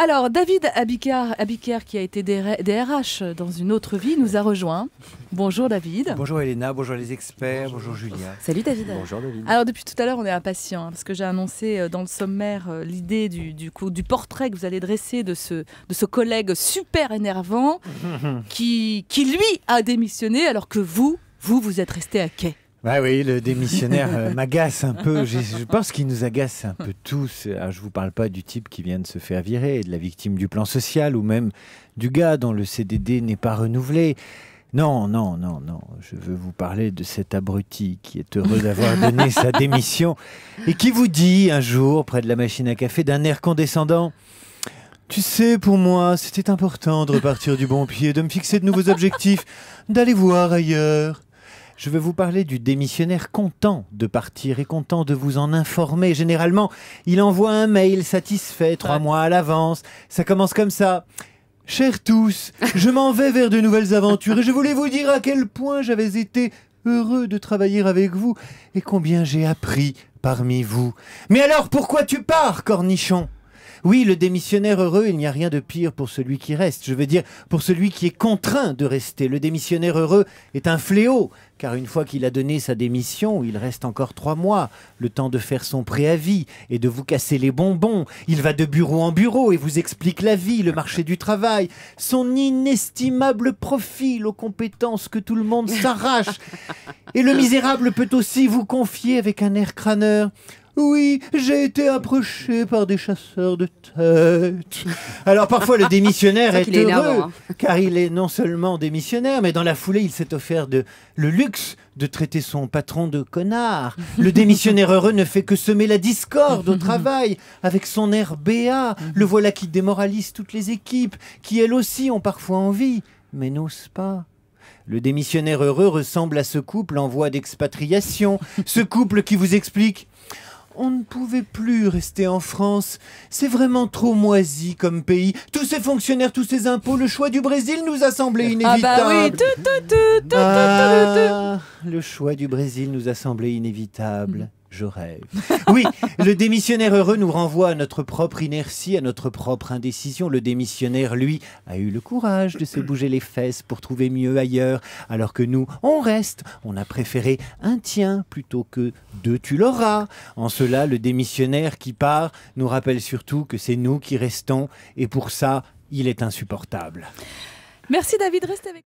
Alors, David Abikar, qui a été DRH dans une autre vie, nous a rejoint. Bonjour David. Bonjour Elena, bonjour les experts, bonjour, Julia. Salut David. Bonjour David. Alors, depuis tout à l'heure, on est impatient hein, parce que j'ai annoncé euh, dans le sommaire euh, l'idée du, coup, du portrait que vous allez dresser de ce, de ce collègue super énervant qui, qui, lui, a démissionné alors que vous, vous, vous êtes resté à quai. Bah oui, le démissionnaire euh, m'agace un peu. Je, pense qu'il nous agace un peu tous. Euh, je ne vous parle pas du type qui vient de se faire virer, de la victime du plan social ou même du gars dont le CDD n'est pas renouvelé. Non, non, non, non. Je veux vous parler de cet abruti qui est heureux d'avoir donné sa démission et qui vous dit un jour, près de la machine à café, d'un air condescendant tu sais, pour moi, c'était important de repartir du bon pied, de me fixer de nouveaux objectifs, d'aller voir ailleurs. Je vais vous parler du démissionnaire content de partir et content de vous en informer. Généralement, il envoie un mail satisfait trois mois à l'avance. Ça commence comme ça. Chers tous, je m'en vais vers de nouvelles aventures et je voulais vous dire à quel point j'avais été heureux de travailler avec vous et combien j'ai appris parmi vous. Mais alors pourquoi tu pars, cornichon oui, le démissionnaire heureux, il n'y a rien de pire pour celui qui reste. Je veux dire, pour celui qui est contraint de rester. Le démissionnaire heureux est un fléau, car une fois qu'il a donné sa démission, il reste encore trois mois, le temps de faire son préavis et de vous casser les bonbons. Il va de bureau en bureau et vous explique la vie, le marché du travail, son inestimable profil aux compétences que tout le monde s'arrache. Et le misérable peut aussi vous confier avec un air crâneur. Oui, j'ai été approché par des chasseurs de têtes. Alors parfois le démissionnaire est, heureux, hein. car il est non seulement démissionnaire, mais dans la foulée, il s'est offert de, le luxe de traiter son patron de connard. Le démissionnaire heureux ne fait que semer la discorde au travail, avec son air béat. Le voilà qui démoralise toutes les équipes, qui elles aussi ont parfois envie, mais n'osent pas. Le démissionnaire heureux ressemble à ce couple en voie d'expatriation, ce couple qui vous explique on ne pouvait plus rester en France. C'est vraiment trop moisi comme pays. Tous ces fonctionnaires, tous ces impôts, le choix du Brésil nous a semblé inévitable. Ah oui, le choix du Brésil nous a semblé inévitable je rêve. Oui, le démissionnaire heureux nous renvoie à notre propre inertie, à notre propre indécision. Le démissionnaire, lui, a eu le courage de se bouger les fesses pour trouver mieux ailleurs, alors que nous, on reste. On a préféré un tien plutôt que deux tu l'auras. En cela, le démissionnaire qui part nous rappelle surtout que c'est nous qui restons, et pour ça, il est insupportable. Merci David, reste avec